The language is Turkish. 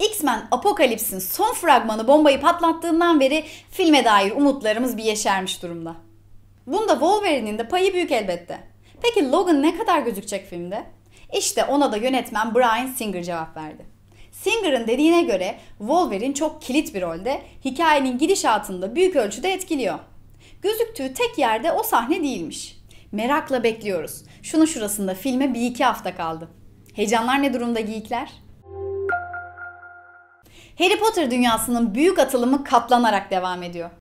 X-Men Apokalips'in son fragmanı bombayı patlattığından beri filme dair umutlarımız bir yeşermiş durumda. Bunda Wolverine'in de payı büyük elbette. Peki Logan ne kadar gözükecek filmde? İşte ona da yönetmen Brian Singer cevap verdi. Singer'ın dediğine göre Wolverine çok kilit bir rolde, hikayenin gidişatını da büyük ölçüde etkiliyor. Gözüktüğü tek yerde o sahne değilmiş. Merakla bekliyoruz. Şunu şurasında filme bir iki hafta kaldı. Heyecanlar ne durumda geyikler? Harry Potter dünyasının büyük atılımı katlanarak devam ediyor.